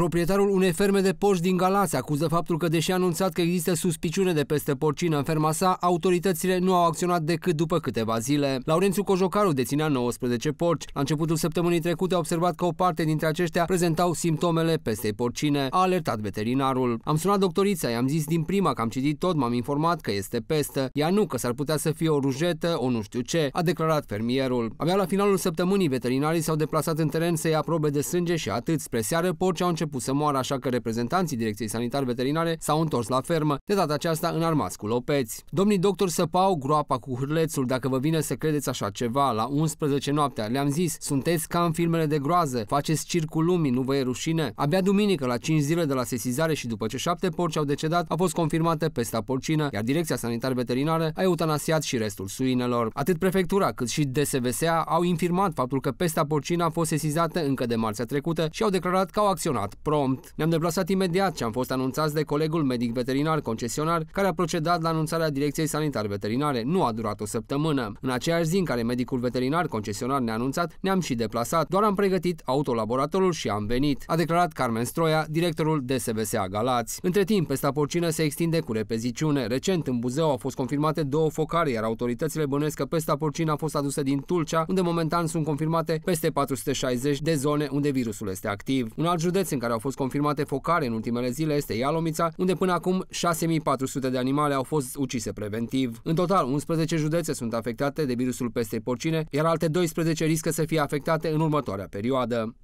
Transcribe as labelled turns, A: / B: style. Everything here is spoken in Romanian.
A: Proprietarul unei ferme de porci din Galați acuză faptul că, deși a anunțat că există suspiciune de peste porcină în ferma sa, autoritățile nu au acționat decât după câteva zile. Laurențiu Cojocaru deținea 19 porci. La începutul săptămânii trecute a observat că o parte dintre aceștia prezentau simptomele peste porcine. A alertat veterinarul. Am sunat doctorița, i-am zis din prima că am citit tot, m-am informat că este peste. Ea nu, că s-ar putea să fie o rujetă, o nu știu ce, a declarat fermierul. Abia la finalul săptămânii, veterinarii s-au deplasat în teren să ia probe de sânge și atât. Spre seară, porci au început început să moară, așa că reprezentanții Direcției Sanitar-Veterinare s-au întors la fermă, de data aceasta în armați cu lopeți. Domnii doctori săpau groapa cu hârlețul, dacă vă vine să credeți așa ceva, la 11 noaptea. Le-am zis, sunteți ca în filmele de groază, faceți circul lumii, nu vă e rușine? Abia duminică, la 5 zile de la sesizare și după ce 7 porci au decedat, a fost confirmată pesta porcină, iar Direcția Sanitar-Veterinară a eutanasiat și restul suinelor. Atât prefectura cât și DSVSA au infirmat faptul că pesta porcină a fost sesizată încă de marțea trecută și au declarat că au acționat prompt. Ne-am deplasat imediat și am fost anunțați de colegul medic veterinar concesionar care a procedat la anunțarea Direcției Sanitar Veterinare. Nu a durat o săptămână. În aceeași zi în care medicul veterinar concesionar ne-a anunțat, ne-am și deplasat. Doar am pregătit autolaboratorul și am venit, a declarat Carmen Stroia, directorul DSVS Galați. Între timp, pesta porcină se extinde cu repeziciune. Recent, în Buzău au fost confirmate două focare, iar autoritățile bănuiesc că pesta porcină a fost adusă din Tulcea, unde momentan sunt confirmate peste 460 de zone unde virusul este activ. Un alt județ în care care au fost confirmate focare în ultimele zile este Ialomița, unde până acum 6400 de animale au fost ucise preventiv. În total, 11 județe sunt afectate de virusul pestei porcine, iar alte 12 riscă să fie afectate în următoarea perioadă.